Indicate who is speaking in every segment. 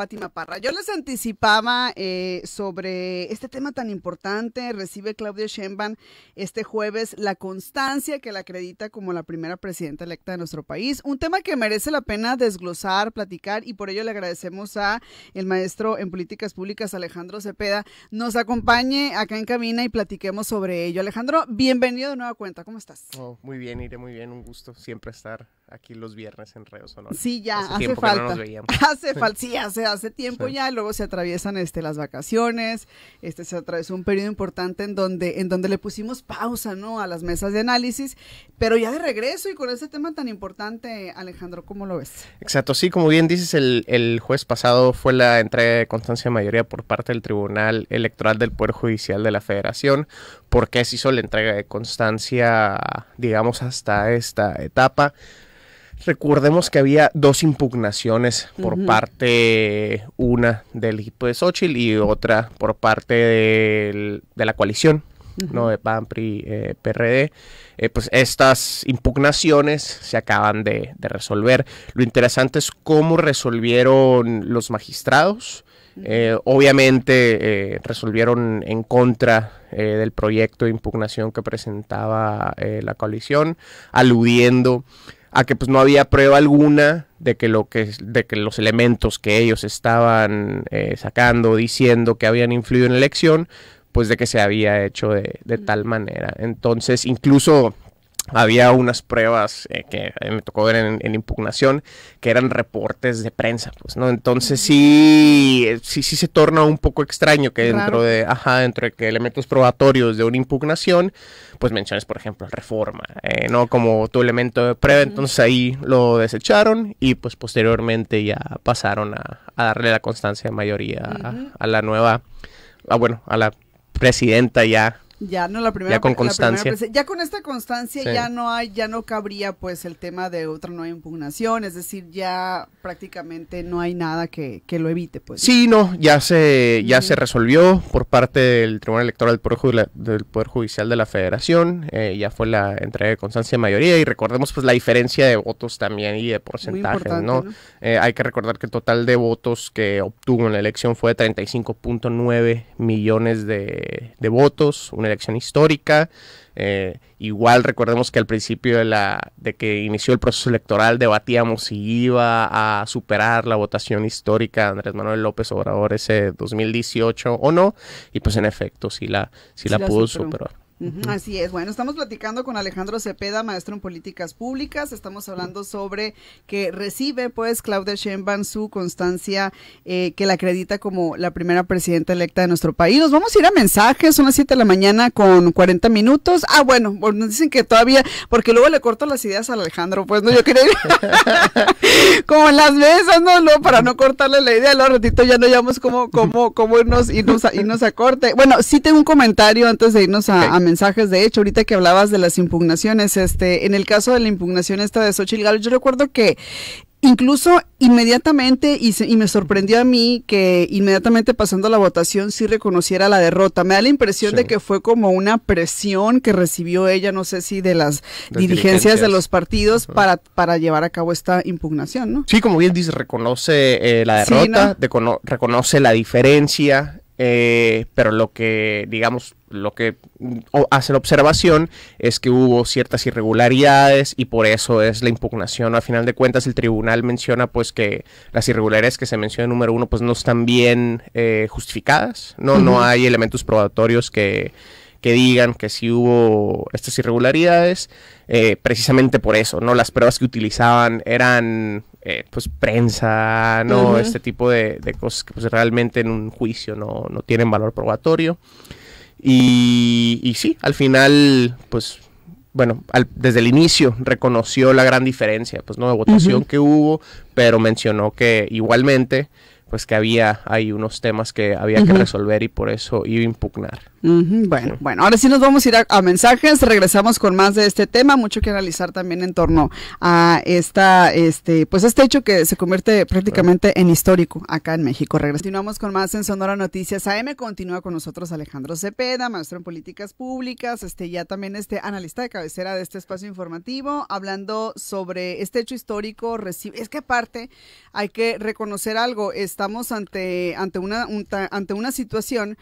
Speaker 1: Fátima Parra. Yo les anticipaba eh, sobre este tema tan importante. Recibe Claudia Sheinbaum este jueves la constancia que la acredita como la primera presidenta electa de nuestro país. Un tema que merece la pena desglosar, platicar y por ello le agradecemos a el maestro en políticas públicas Alejandro Cepeda nos acompañe acá en Camina y platiquemos sobre ello. Alejandro, bienvenido de nueva cuenta. ¿Cómo estás?
Speaker 2: Oh, muy bien, Iré, muy bien. Un gusto siempre estar aquí los viernes en reos Sonora. Sí, ya, hace, falta. Hace falta, sí, hace,
Speaker 1: hace tiempo ya, luego se atraviesan este, las vacaciones, este, se atravesó un periodo importante en donde, en donde le pusimos pausa, ¿no? A las mesas de análisis, pero ya de regreso y con ese tema tan importante, Alejandro, ¿cómo lo ves?
Speaker 2: Exacto, sí, como bien dices, el, el jueves pasado fue la entrega de constancia de mayoría por parte del Tribunal Electoral del Poder Judicial de la Federación, porque se hizo la entrega de constancia, digamos, hasta esta etapa. Recordemos que había dos impugnaciones por parte, una del equipo de Xochitl y otra por parte de la coalición, ¿no? De PAN, eh, PRD. Eh, pues estas impugnaciones se acaban de, resolver. Lo interesante es cómo resolvieron los magistrados. Eh, obviamente resolvieron en contra del proyecto de impugnación que presentaba la coalición, aludiendo a que pues no había prueba alguna de que, lo que, de que los elementos que ellos estaban eh, sacando, diciendo que habían influido en la elección, pues de que se había hecho de, de tal manera. Entonces, incluso había unas pruebas eh, que eh, me tocó ver en, impugnación que eran reportes de prensa, pues, ¿no? Entonces sí, eh, sí, sí se torna un poco extraño que dentro de, ajá, dentro de que elementos probatorios de una impugnación, pues menciones, por ejemplo, reforma, ¿no? Como tu elemento de prueba, entonces ahí lo desecharon y pues posteriormente ya pasaron a, darle la constancia de mayoría a, la nueva, a, ah, bueno, a la presidenta ya
Speaker 1: ya no la primera. Ya con constancia. ya con esta constancia ya no hay, ya no cabría pues el tema de otra nueva impugnación, es decir, ya prácticamente no hay nada que, que lo
Speaker 2: evite, pues. Sí, no, ya se, ya se resolvió por parte del Tribunal Electoral del Poder, Judicial de la Federación, eh, ya fue la entrega de constancia de mayoría y recordemos pues la diferencia de votos también y de porcentaje ¿no? Eh, hay que recordar que el total de votos que obtuvo en la elección fue de 35.9 millones de, de votos, una elección histórica. Eh, igual recordemos que al principio de, la, de que inició el proceso electoral debatíamos si iba a superar la votación histórica Andrés Manuel López Obrador ese 2018 o no, y pues en efecto sí la, sí la, pudo superar.
Speaker 1: Así es. Bueno, estamos platicando con Alejandro Cepeda, maestro en políticas públicas. Estamos hablando sobre que recibe, pues, Claudia Sheinbaum su constancia eh, que la acredita como la primera presidenta electa de nuestro país. Nos vamos a ir a mensajes. Son las 7 de la mañana con 40 minutos. Ah, bueno, nos dicen que todavía, porque luego le corto las ideas a Alejandro. Pues, no, yo quería ir como en las mesas, ¿no? no, para no cortarle la idea, luego ratito ya no vamos como cómo, cómo irnos, irnos, a, irnos a corte. Bueno, sí tengo un comentario antes de irnos a, a mensajes. De hecho, ahorita que hablabas de las impugnaciones, este, en el caso de la impugnación esta de Xochitl Galo, yo recuerdo que Incluso inmediatamente, y, y, me sorprendió a mí que inmediatamente pasando la votación sí reconociera la derrota. Me da la impresión de que fue como una presión que recibió ella, no sé si de las dirigencias de los partidos para, para llevar a cabo esta impugnación, ¿no?
Speaker 2: Sí, como bien dice, reconoce eh, la derrota, reconoce la diferencia, eh, pero lo que, digamos, lo que hace la observación es que hubo ciertas irregularidades y por eso es la impugnación. A final de cuentas, el tribunal menciona pues que las irregularidades que se menciona en número uno pues no están bien eh, justificadas, no, no hay elementos probatorios que, que digan que sí hubo estas irregularidades, eh, precisamente por eso, ¿no? Las pruebas que utilizaban eran, eh, pues, prensa, ¿no? Este tipo de, cosas que, pues, realmente en un juicio no, no tienen valor probatorio. Y, sí, al final, pues bueno, desde el inicio reconoció la gran diferencia, pues, ¿no? De votación que hubo, pero mencionó que igualmente pues que había hay unos temas que había que resolver y por eso iba a impugnar.
Speaker 1: Bueno, bueno, ahora sí nos vamos a ir a, mensajes, regresamos con más de este tema, mucho que analizar también en torno a esta este pues este hecho que se convierte prácticamente en histórico acá en México. regresamos Continuamos con más en Sonora Noticias AM, continúa con nosotros Alejandro Cepeda, maestro en políticas públicas, este ya también este analista de cabecera de este espacio informativo, hablando sobre este hecho histórico, es que aparte hay que reconocer algo, este estamos ante, ante, una, ante una situación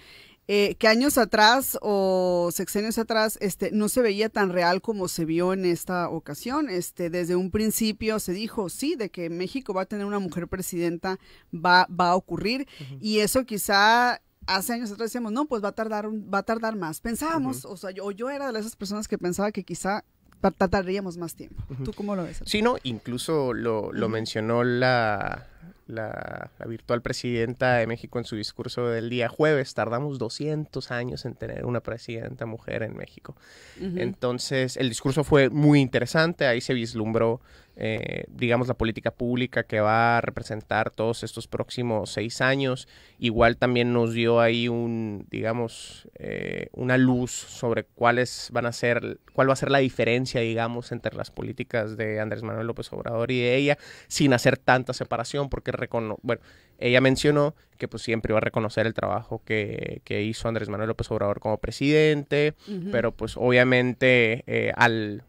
Speaker 1: eh, que años atrás o sexenios atrás este, no se veía tan real como se vio en esta ocasión. Este, desde un principio se dijo, sí, de que México va a tener una mujer presidenta, va, va a ocurrir. Y eso quizá hace años atrás decíamos, no, pues va a tardar, va a tardar más. Pensábamos, o sea, yo, era de esas personas que pensaba que quizá tardaríamos más tiempo. ¿Tú cómo lo
Speaker 2: ves? Sí, no, incluso lo, lo mencionó la la, virtual presidenta de México en su discurso del día jueves. Tardamos 200 años en tener una presidenta mujer en México. Entonces, el discurso fue muy interesante, ahí se vislumbró, eh, digamos, la política pública que va a representar todos estos próximos seis años. Igual también nos dio ahí un, digamos, eh, una luz sobre cuáles van a ser, cuál va a ser la diferencia, digamos, entre las políticas de Andrés Manuel López Obrador y de ella, sin hacer tanta separación, porque recono bueno, ella mencionó que pues siempre iba a reconocer el trabajo que, que hizo Andrés Manuel López Obrador como presidente, pero pues obviamente eh, al,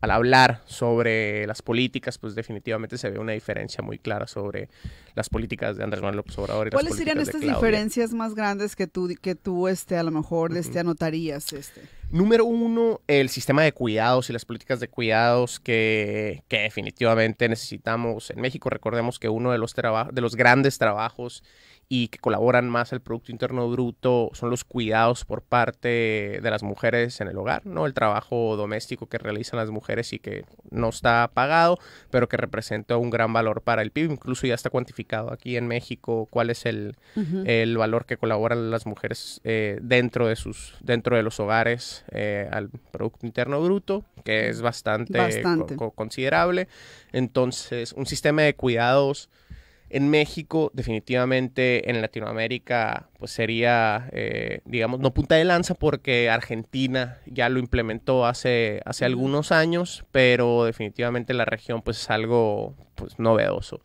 Speaker 2: al, hablar sobre las políticas, pues definitivamente se ve una diferencia muy clara sobre las políticas de Andrés Manuel López Obrador. ¿Cuáles serían estas diferencias
Speaker 1: más grandes que tú, que tú este, a lo mejor este, anotarías? Este?
Speaker 2: Número uno, el sistema de cuidados y las políticas de cuidados que, definitivamente necesitamos en México. Recordemos que uno de los, de los grandes trabajos y que colaboran más al Producto Interno Bruto son los cuidados por parte de las mujeres en el hogar, ¿no? El trabajo doméstico que realizan las mujeres y que no está pagado, pero que representa un gran valor para el PIB. Incluso ya está cuantificado aquí en México cuál es el, el valor que colaboran las mujeres eh, dentro, de sus, dentro de los hogares eh, al Producto Interno Bruto, que es bastante, considerable. Entonces, un sistema de cuidados en México, definitivamente en Latinoamérica, pues sería, eh, digamos, no punta de lanza porque Argentina ya lo implementó hace, hace algunos años, pero definitivamente la región pues es algo pues novedoso.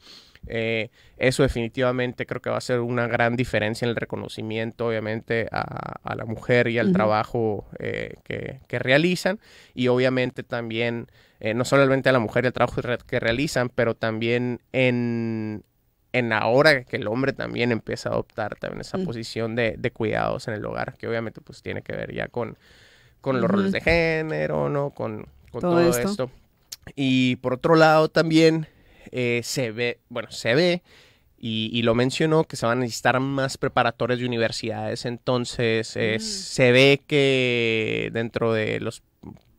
Speaker 2: Eh, eso definitivamente creo que va a ser una gran diferencia en el reconocimiento, obviamente, a, la mujer y al trabajo eh, que, realizan. Y obviamente también, eh, no solamente a la mujer y al trabajo que realizan, pero también en, en ahora que el hombre también empieza a adoptar también esa mm. posición de, cuidados en el hogar, que obviamente pues tiene que ver ya con, con los roles de género, ¿no? Con, todo, esto. Y por otro lado también eh, se ve, bueno, se ve y, lo mencionó que se van a necesitar más preparatorios de universidades. Entonces, mm. se ve que dentro de los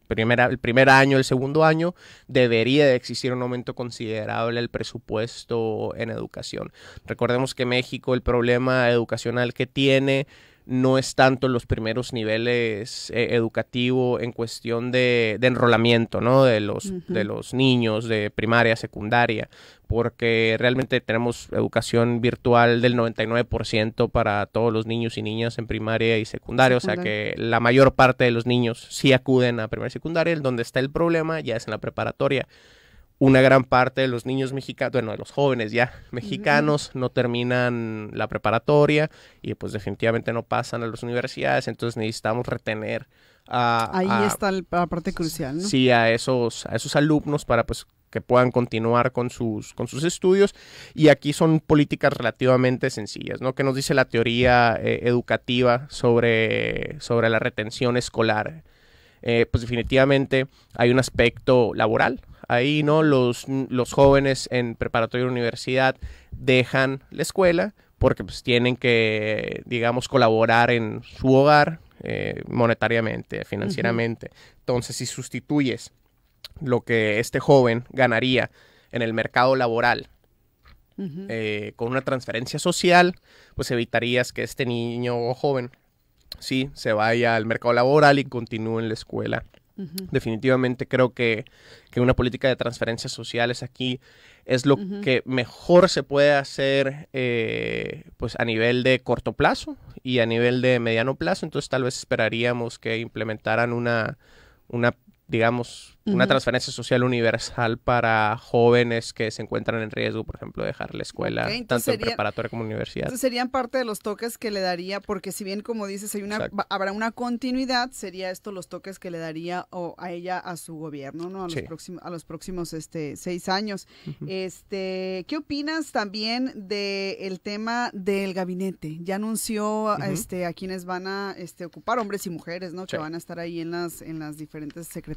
Speaker 2: Primera, el primer año, el segundo año, debería de existir un aumento considerable el presupuesto en educación. Recordemos que México, el problema educacional que tiene no es tanto en los primeros niveles eh, educativos en cuestión de, de enrolamiento, ¿no? De los, de los niños de primaria, secundaria, porque realmente tenemos educación virtual del 99% para todos los niños y niñas en primaria y secundaria, secundaria, o sea que la mayor parte de los niños sí acuden a primaria y secundaria, donde está el problema ya es en la preparatoria una gran parte de los niños mexicanos, bueno, de los jóvenes ya mexicanos, no terminan la preparatoria y pues definitivamente no pasan a las universidades, entonces necesitamos retener a... Ahí está
Speaker 1: la parte crucial, ¿no? Sí,
Speaker 2: a esos, a esos alumnos para pues que puedan continuar con sus, con sus estudios. Y aquí son políticas relativamente sencillas, ¿no? ¿Qué nos dice la teoría eh, educativa sobre, sobre la retención escolar? Eh, pues definitivamente hay un aspecto laboral, ahí, ¿no? Los, los jóvenes en preparatoria o universidad dejan la escuela porque pues tienen que, digamos, colaborar en su hogar eh, monetariamente, financieramente. Entonces, si sustituyes lo que este joven ganaría en el mercado laboral eh, con una transferencia social, pues evitarías que este niño o joven, se vaya al mercado laboral y continúe en la escuela Definitivamente creo que, una política de transferencias sociales aquí es lo que mejor se puede hacer eh, pues a nivel de corto plazo y a nivel de mediano plazo. Entonces tal vez esperaríamos que implementaran una, una digamos, una transferencia social universal para jóvenes que se encuentran en riesgo, por ejemplo, de dejar la escuela, tanto en preparatoria como universidad. serían
Speaker 1: parte de los toques que le daría, porque si bien, como dices, hay una, habrá una continuidad, sería esto los toques que le daría o, a ella, a su gobierno, ¿no? A los, próximos, a los próximos este, seis años. este ¿Qué opinas también del tema del gabinete? Ya anunció este, a quienes van a este, ocupar, hombres y mujeres, ¿no? Que van a estar ahí en las, en las diferentes secretarías.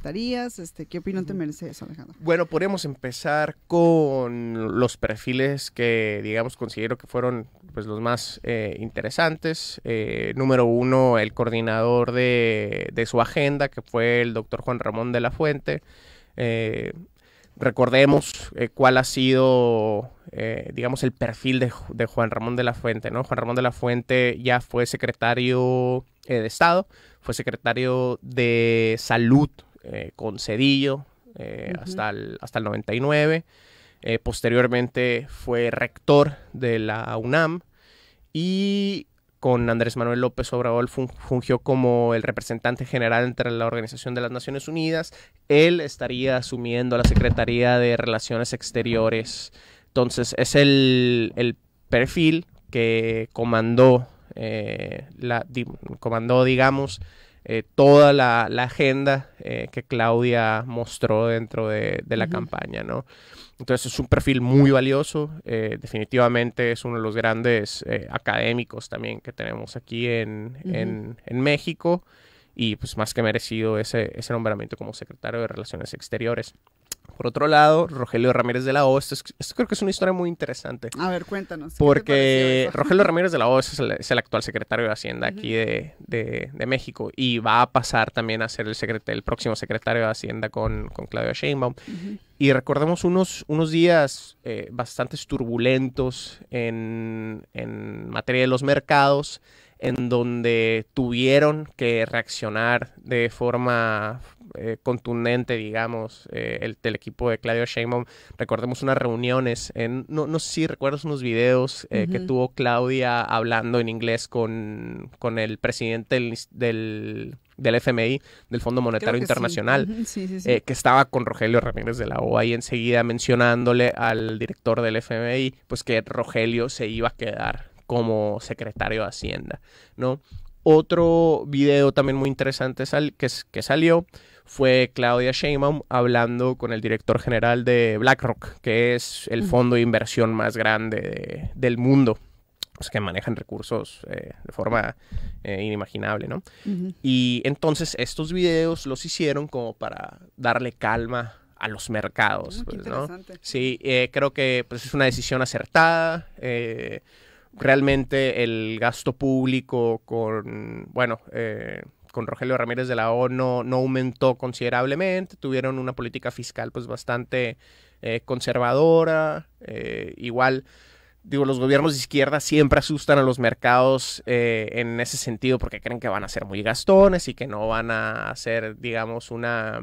Speaker 1: Este, ¿Qué opinión te merece Alejandro?
Speaker 2: Bueno, podemos empezar con los perfiles que, digamos, considero que fueron pues, los más eh, interesantes. Eh, número uno, el coordinador de, su agenda, que fue el doctor Juan Ramón de la Fuente. Eh, recordemos cuál ha sido, digamos, el perfil de, Juan Ramón de la Fuente, ¿no? Juan Ramón de la Fuente ya fue secretario de Estado, fue secretario de Salud eh, con Cedillo eh, hasta, el, hasta el 99. Eh, posteriormente fue rector de la UNAM y con Andrés Manuel López Obrador fungió como el representante general entre la Organización de las Naciones Unidas. Él estaría asumiendo la Secretaría de Relaciones Exteriores. Entonces es el, perfil que comandó, eh, la, comandó digamos, eh, toda la, agenda eh, que Claudia mostró dentro de, la campaña, ¿no? Entonces es un perfil muy valioso, eh, definitivamente es uno de los grandes académicos también que tenemos aquí en, México y pues más que merecido ese nombramiento como secretario de Relaciones Exteriores. Por otro lado, Rogelio Ramírez de la O, esto, creo que es una historia muy interesante.
Speaker 1: A ver, cuéntanos.
Speaker 2: Porque Rogelio Ramírez de la O es el, actual secretario de Hacienda aquí de, de, México y va a pasar también a ser el, el próximo secretario de Hacienda con, con Claudia Sheinbaum. Y recordemos unos, unos días eh, bastante turbulentos en, en materia de los mercados en donde tuvieron que reaccionar de forma eh, contundente, digamos, eh, el, el, equipo de Claudio Sheinbaum. Recordemos unas reuniones, en, no, no sé si recuerdas unos videos eh, que tuvo Claudia hablando en inglés con, el presidente del, del, FMI, del Fondo Monetario Internacional, que estaba con Rogelio Ramírez de la OA y enseguida mencionándole al director del FMI, pues que Rogelio se iba a quedar como secretario de Hacienda, ¿no? Otro video también muy interesante que, salió fue Claudia Sheinbaum hablando con el director general de BlackRock, que es el fondo de inversión más grande del mundo, los pues que manejan recursos eh, de forma eh, inimaginable, ¿no? Y entonces estos videos los hicieron como para darle calma a los mercados, ah, pues, Sí, eh, creo que pues, es una decisión acertada realmente el gasto público con, bueno, eh, con Rogelio Ramírez de la O no, no, aumentó considerablemente, tuvieron una política fiscal pues bastante eh, conservadora, eh, igual, digo, los gobiernos de izquierda siempre asustan a los mercados en ese sentido porque creen que van a ser muy gastones y que no van a ser, digamos, una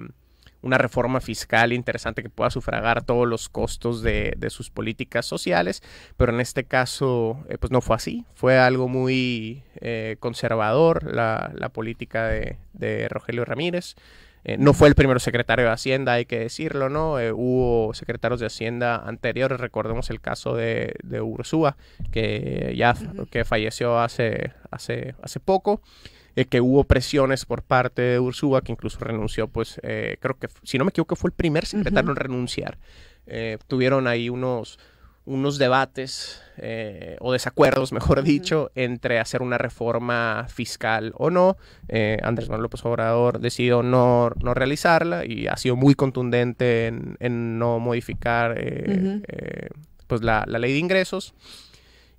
Speaker 2: una reforma fiscal interesante que pueda sufragar todos los costos de, sus políticas sociales, pero en este caso eh, pues no fue así, fue algo muy eh, conservador la, política de Rogelio Ramírez. Eh, no fue el primer secretario de Hacienda, hay que decirlo, ¿no? Eh, hubo secretarios de Hacienda anteriores, recordemos el caso de, de Ursúa, que ya que falleció hace, hace, hace poco, eh, que hubo presiones por parte de Ursúa, que incluso renunció, pues creo que, si no me equivoco, fue el primer secretario en renunciar. tuvieron ahí unos unos debates eh, o desacuerdos, mejor dicho, entre hacer una reforma fiscal o no. Eh, Andrés Manuel López Obrador decidió no, no realizarla y ha sido muy contundente en, no modificar eh, pues la, ley de ingresos.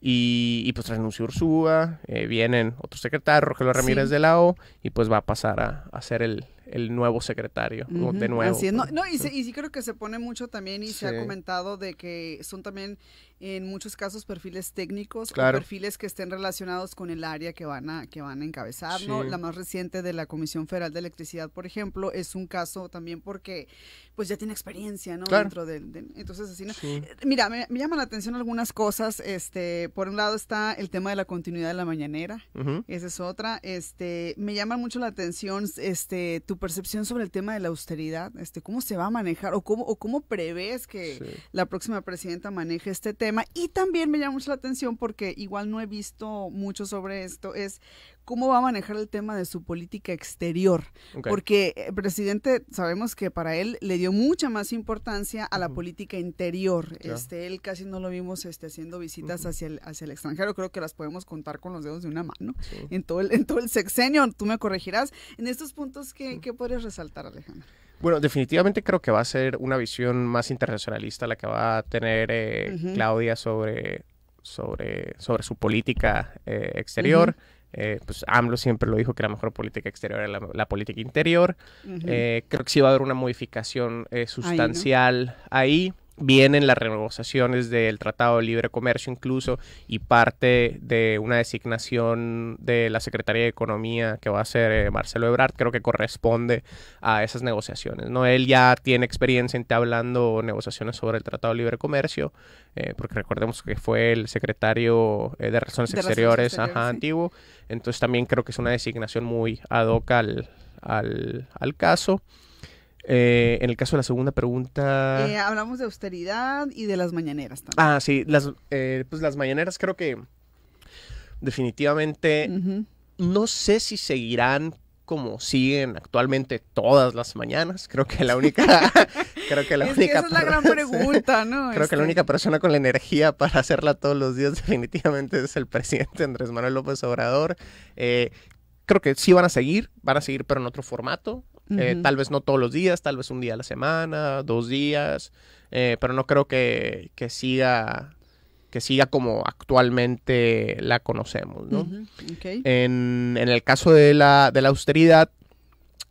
Speaker 2: Y, pues renunció Ursúa, vienen otros secretarios, Rogelio Ramírez de la O, y pues va a pasar a, hacer el, el nuevo secretario, de nuevo. Así No, pues.
Speaker 1: y, sí, creo que se pone mucho también y se ha comentado de que son también en muchos casos perfiles técnicos perfiles que estén relacionados con el área que van a que van a encabezar, ¿no? La más reciente de la Comisión Federal de Electricidad, por ejemplo, es un caso también porque pues ya tiene experiencia, ¿no? Dentro del entonces así ¿no? Eh, mira, me, llama llaman la atención algunas cosas, este, por un lado está el tema de la continuidad de la mañanera, esa es otra, este, me llama mucho la atención este tu percepción sobre el tema de la austeridad? Este, ¿Cómo se va a manejar o cómo, o cómo prevés que la próxima presidenta maneje este tema? Y también me llama mucho la atención porque igual no he visto mucho sobre esto, es cómo va a manejar el tema de su política exterior. Porque eh, presidente, sabemos que para él le dio mucha más importancia a la política interior. Este, él casi no lo vimos este, haciendo visitas hacia, el, hacia el extranjero. Creo que las podemos contar con los dedos de una mano en, todo el, en todo el sexenio. Tú me corregirás. En estos puntos, ¿qué, ¿qué podrías resaltar, Alejandro?
Speaker 2: Bueno, definitivamente creo que va a ser una visión más internacionalista la que va a tener eh, Claudia sobre, sobre, sobre su política eh, exterior. Eh, pues AMLO siempre lo dijo que la mejor política exterior era la, política interior. Eh, creo que sí va a haber una modificación eh, sustancial ahí, vienen las renegociaciones del Tratado de Libre Comercio incluso y parte de una designación de la Secretaría de Economía que va a ser eh, Marcelo Ebrard, creo que corresponde a esas negociaciones. ¿no? Él ya tiene experiencia en hablando negociaciones sobre el Tratado de Libre Comercio, eh, porque recordemos que fue el secretario eh, de Relaciones Exteriores, antiguo, entonces también creo que es una designación muy ad hoc al, al caso. Eh, en el caso de la segunda pregunta... Eh,
Speaker 1: hablamos de austeridad y de las mañaneras también.
Speaker 2: Ah, sí, las, eh, pues las mañaneras creo que definitivamente no sé si seguirán como siguen actualmente todas las mañanas. Creo que la única, creo que la única. es gran pregunta,
Speaker 1: ¿no? creo que la este. única
Speaker 2: persona con la energía para hacerla todos los días definitivamente es el presidente Andrés Manuel López Obrador. creo que sí van a seguir, van a seguir, pero en otro formato. Eh, tal vez no todos los días, tal vez un día a la semana, dos días, eh, pero no creo que, siga que siga como actualmente la conocemos, ¿no? en, el caso de la, austeridad,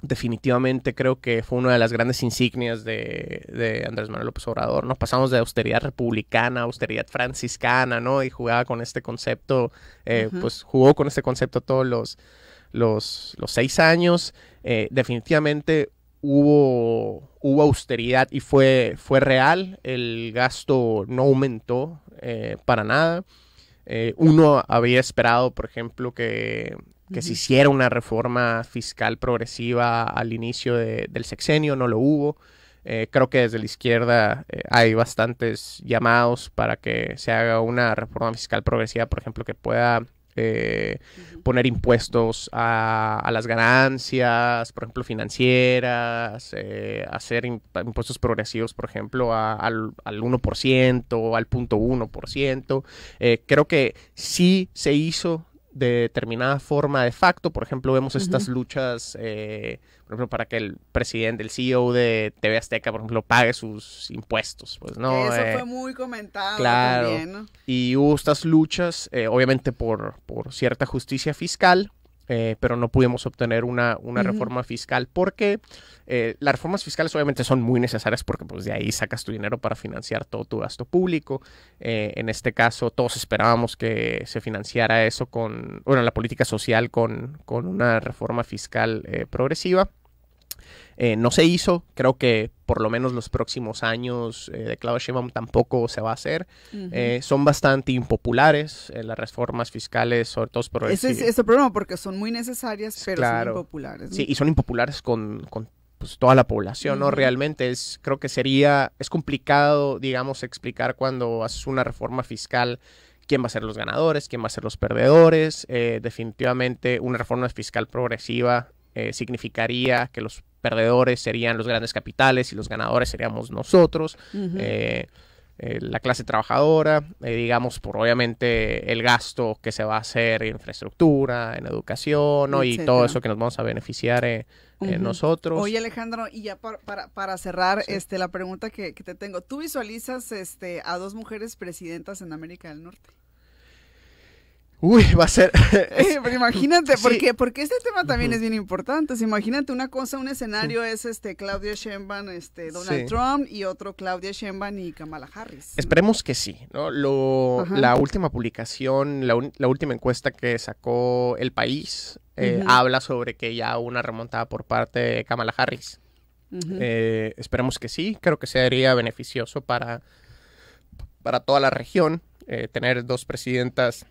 Speaker 2: definitivamente creo que fue una de las grandes insignias de, Andrés Manuel López Obrador. Nos pasamos de austeridad republicana, austeridad franciscana, ¿no? Y jugaba con este concepto, eh, pues jugó con este concepto todos los, los, seis años, eh, definitivamente hubo, hubo austeridad y fue, fue real, el gasto no aumentó eh, para nada. Eh, uno había esperado, por ejemplo, que, que se hiciera una reforma fiscal progresiva al inicio del sexenio, no lo hubo. creo que desde la izquierda hay bastantes llamados para que se haga una reforma fiscal progresiva, por ejemplo, que pueda eh, poner impuestos a, las ganancias, por ejemplo, financieras, eh, hacer impuestos progresivos, por ejemplo, al, al, 1%, al 0.1%. Eh, creo que sí se hizo de determinada forma de facto. Por ejemplo, vemos estas luchas, eh, por ejemplo, para que el presidente, el CEO de TV Azteca, por ejemplo, pague sus impuestos. Pues, ¿no? Eso eh, fue muy comentado. Claro. También, Y hubo estas luchas, eh, obviamente por, por cierta justicia fiscal. Eh, pero no pudimos obtener una, reforma fiscal porque eh, las reformas fiscales obviamente son muy necesarias porque pues de ahí sacas tu dinero para financiar todo tu gasto público. Eh, en este caso todos esperábamos que se financiara eso con, bueno, la política social con, con una reforma fiscal progresiva. Eh, no se hizo. Creo que por lo menos los próximos años eh, de Claudia Sheinbaum tampoco se va a hacer. Eh, son bastante impopulares las reformas fiscales, sobre todo por... Ese es,
Speaker 1: el problema, porque son muy necesarias, pero son impopulares. Sí, y son
Speaker 2: impopulares con, pues, toda la población, ¿no? Realmente es, creo que sería, es complicado, digamos, explicar cuando haces una reforma fiscal quién va a ser los ganadores, quién va a ser los perdedores. definitivamente una reforma fiscal progresiva significaría que los perdedores serían los grandes capitales y los ganadores seríamos nosotros, eh, eh, la clase trabajadora, eh, digamos, por obviamente el gasto que se va a hacer en infraestructura, en educación y todo eso que nos vamos a beneficiar nosotros. Oye
Speaker 1: Alejandro, y ya para, para, cerrar este, la pregunta que, que te tengo, ¿tú visualizas este, a dos mujeres presidentas en América del Norte?
Speaker 2: Uy, va a ser. Eh, imagínate, porque,
Speaker 1: porque este tema también es bien importante. imagínate una cosa, un escenario es este Claudia Sheinbaum, este Donald Trump y otro Claudia Sheinbaum y Kamala Harris.
Speaker 2: Esperemos que sí, ¿no? la última publicación, la, última encuesta que sacó El País eh, habla sobre que ya una remontada por parte de Kamala Harris. Eh, esperemos que sí, creo que sería beneficioso para, para toda la región tener dos presidentas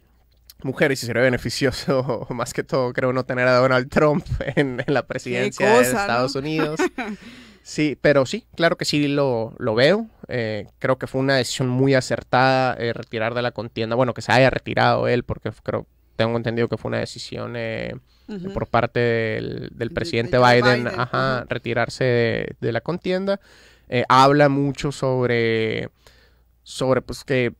Speaker 2: mujeres y sería beneficioso, más que todo, creo, no tener a Donald Trump en, la presidencia de Estados Unidos. Sí, pero sí, claro que sí lo, veo. Eh, creo que fue una decisión muy acertada eh, retirar de la contienda. Bueno, que se haya retirado él, porque creo, tengo entendido que fue una decisión eh, por parte del, presidente Biden, retirarse de, la contienda. habla mucho sobre, sobre pues que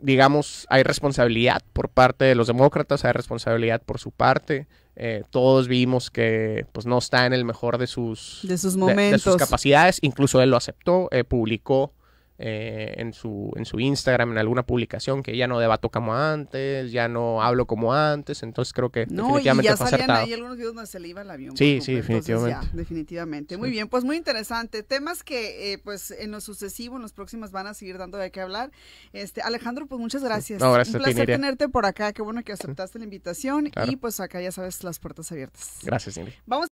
Speaker 2: digamos, hay responsabilidad por parte de los demócratas, hay responsabilidad por su parte. Eh, todos vimos que pues, no está en el mejor de sus, de sus momentos. De, sus capacidades, incluso él lo aceptó, eh, publicó eh, en, su, en su Instagram, en alguna publicación, que ya no debato como antes, ya no hablo como antes, entonces creo que definitivamente ya fue algunos videos donde se le iba el avión. Sí, sí, definitivamente.
Speaker 1: definitivamente. Muy bien, pues muy interesante. Temas que eh, pues en lo sucesivo, en los próximos van a seguir dando de qué hablar. Este, Alejandro, pues muchas gracias. No, Un placer tenerte por acá, qué bueno que aceptaste la invitación y pues acá ya sabes las puertas abiertas. Gracias, Ingrid. Vamos